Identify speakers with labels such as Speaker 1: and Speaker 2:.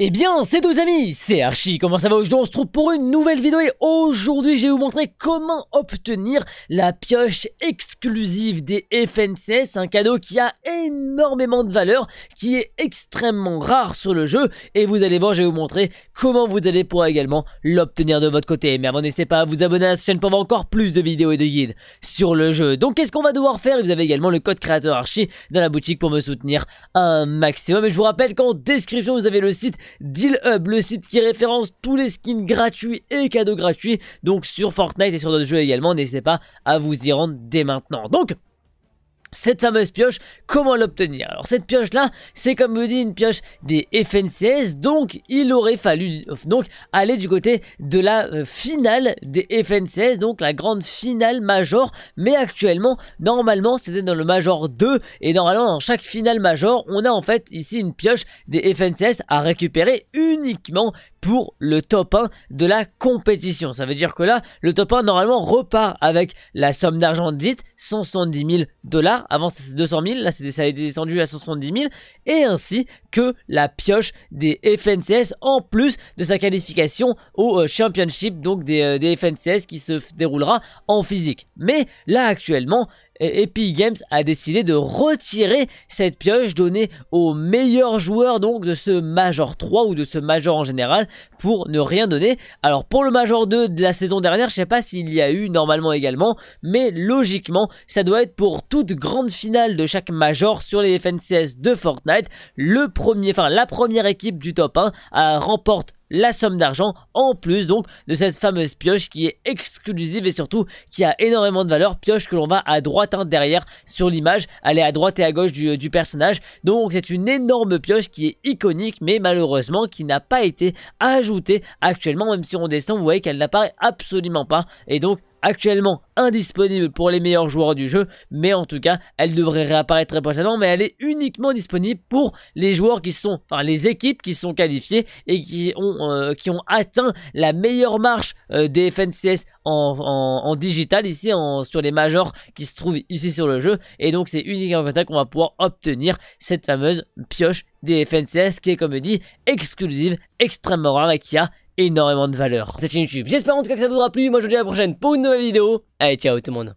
Speaker 1: Eh bien, c'est tous amis, c'est Archie, comment ça va aujourd'hui On se trouve pour une nouvelle vidéo et aujourd'hui je vais vous montrer comment obtenir la pioche exclusive des FNCS, un cadeau qui a énormément de valeur, qui est extrêmement rare sur le jeu et vous allez voir, je vais vous montrer comment vous allez pouvoir également l'obtenir de votre côté. Mais avant, n'hésitez pas à vous abonner à cette chaîne pour avoir encore plus de vidéos et de guides sur le jeu. Donc qu'est-ce qu'on va devoir faire Vous avez également le code créateur Archie dans la boutique pour me soutenir un maximum et je vous rappelle qu'en description vous avez le site Deal Hub, le site qui référence tous les skins gratuits et cadeaux gratuits, donc sur Fortnite et sur d'autres jeux également, n'hésitez pas à vous y rendre dès maintenant. Donc, cette fameuse pioche, comment l'obtenir Alors cette pioche là, c'est comme vous dit une pioche des FNCS, donc il aurait fallu donc aller du côté de la euh, finale des FNCS, donc la grande finale major, mais actuellement, normalement c'était dans le major 2, et normalement dans chaque finale major, on a en fait ici une pioche des FNCS à récupérer uniquement pour le top 1 de la compétition. Ça veut dire que là, le top 1 normalement repart avec la somme d'argent dite 170 000 dollars. Avant c'était 200 000, là c'est des salaires descendu à 170 000 et ainsi que la pioche des FNCS en plus de sa qualification au euh, championship donc des, euh, des FNCS qui se déroulera en physique. Mais là actuellement, et Epic Games a décidé de retirer cette pioche donnée aux meilleurs joueurs donc de ce Major 3 ou de ce Major en général pour ne rien donner. Alors pour le Major 2 de la saison dernière, je sais pas s'il y a eu normalement également, mais logiquement ça doit être pour toute grande finale de chaque Major sur les FNCS de Fortnite, le premier, enfin la première équipe du top 1 remporte la somme d'argent en plus donc de cette fameuse pioche qui est exclusive et surtout qui a énormément de valeur pioche que l'on va à droite hein, derrière sur l'image elle est à droite et à gauche du, euh, du personnage donc c'est une énorme pioche qui est iconique mais malheureusement qui n'a pas été ajoutée actuellement même si on descend vous voyez qu'elle n'apparaît absolument pas et donc actuellement indisponible pour les meilleurs joueurs du jeu, mais en tout cas, elle devrait réapparaître très prochainement, mais elle est uniquement disponible pour les joueurs qui sont, enfin les équipes qui sont qualifiées et qui ont, euh, qui ont atteint la meilleure marche euh, des FNCS en, digital ici, en, sur les majors qui se trouvent ici sur le jeu, et donc c'est uniquement comme ça qu'on va pouvoir obtenir cette fameuse pioche des FNCS qui est comme dit exclusive, extrêmement rare et qui a énormément de valeur c'est YouTube. J'espère en tout cas que ça vous aura plu. Moi je vous dis à la prochaine pour une nouvelle vidéo. Allez, ciao tout le monde.